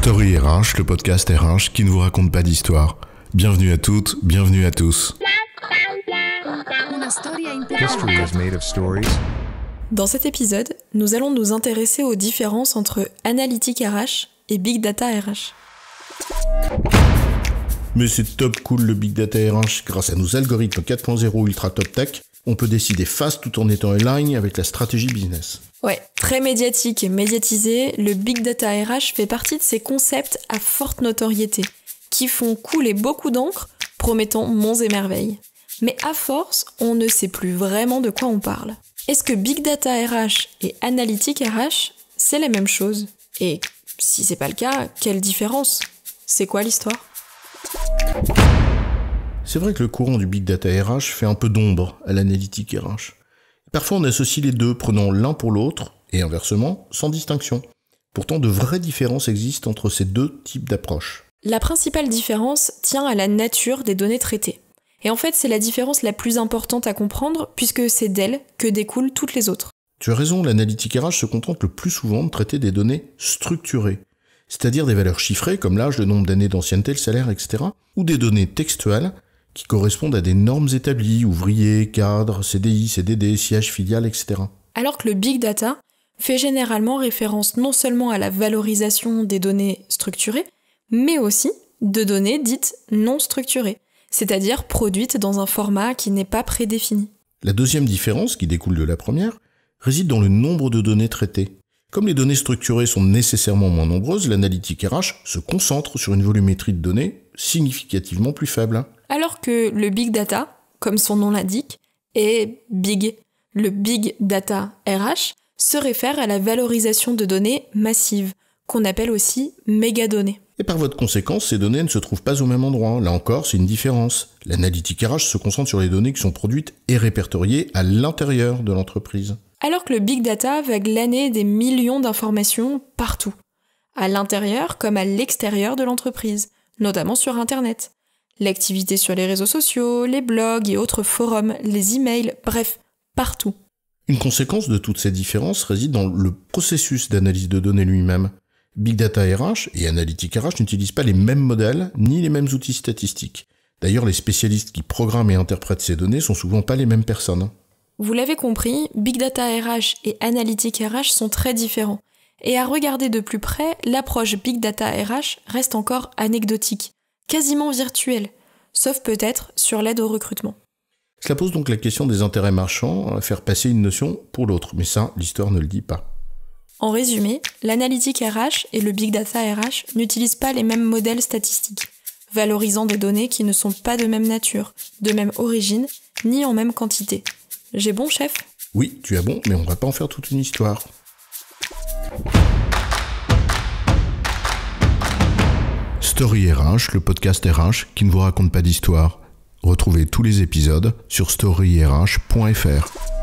Story RH, le podcast RH qui ne vous raconte pas d'histoire. Bienvenue à toutes, bienvenue à tous. Dans cet épisode, nous allons nous intéresser aux différences entre analytique RH et big data RH. Mais c'est top cool le big data RH grâce à nos algorithmes 4.0 ultra top tech on peut décider fast tout en étant en ligne avec la stratégie business. Ouais, très médiatique et médiatisé, le Big Data RH fait partie de ces concepts à forte notoriété, qui font couler beaucoup d'encre, promettant monts et merveilles. Mais à force, on ne sait plus vraiment de quoi on parle. Est-ce que Big Data RH et Analytique RH, c'est la même chose Et si c'est pas le cas, quelle différence C'est quoi l'histoire c'est vrai que le courant du big data RH fait un peu d'ombre à l'analytique RH. Parfois on associe les deux, prenant l'un pour l'autre, et inversement, sans distinction. Pourtant de vraies différences existent entre ces deux types d'approches. La principale différence tient à la nature des données traitées. Et en fait, c'est la différence la plus importante à comprendre, puisque c'est d'elle que découlent toutes les autres. Tu as raison, l'analytique RH se contente le plus souvent de traiter des données structurées, c'est-à-dire des valeurs chiffrées comme l'âge, le nombre d'années d'ancienneté, le salaire, etc., ou des données textuelles qui correspondent à des normes établies, ouvriers, cadres, CDI, CDD, sièges, filiales, etc. Alors que le big data fait généralement référence non seulement à la valorisation des données structurées, mais aussi de données dites non structurées, c'est-à-dire produites dans un format qui n'est pas prédéfini. La deuxième différence, qui découle de la première, réside dans le nombre de données traitées. Comme les données structurées sont nécessairement moins nombreuses, l'analytique RH se concentre sur une volumétrie de données significativement plus faible. Alors que le big data, comme son nom l'indique, est big. Le big data RH se réfère à la valorisation de données massives, qu'on appelle aussi mégadonnées. Et par votre conséquence, ces données ne se trouvent pas au même endroit. Là encore, c'est une différence. L'analytique RH se concentre sur les données qui sont produites et répertoriées à l'intérieur de l'entreprise. Alors que le big data va glaner des millions d'informations partout, à l'intérieur comme à l'extérieur de l'entreprise, notamment sur Internet. L'activité sur les réseaux sociaux, les blogs et autres forums, les emails, bref, partout. Une conséquence de toutes ces différences réside dans le processus d'analyse de données lui-même. Big Data RH et Analytics RH n'utilisent pas les mêmes modèles ni les mêmes outils statistiques. D'ailleurs, les spécialistes qui programment et interprètent ces données sont souvent pas les mêmes personnes. Vous l'avez compris, Big Data RH et Analytics RH sont très différents. Et à regarder de plus près, l'approche Big Data RH reste encore anecdotique quasiment virtuel, sauf peut-être sur l'aide au recrutement. Cela pose donc la question des intérêts marchands, à hein, faire passer une notion pour l'autre, mais ça, l'histoire ne le dit pas. En résumé, l'analytique RH et le big data RH n'utilisent pas les mêmes modèles statistiques, valorisant des données qui ne sont pas de même nature, de même origine, ni en même quantité. J'ai bon, chef Oui, tu as bon, mais on va pas en faire toute une histoire. Story RH, le podcast RH qui ne vous raconte pas d'histoire. Retrouvez tous les épisodes sur storyrh.fr.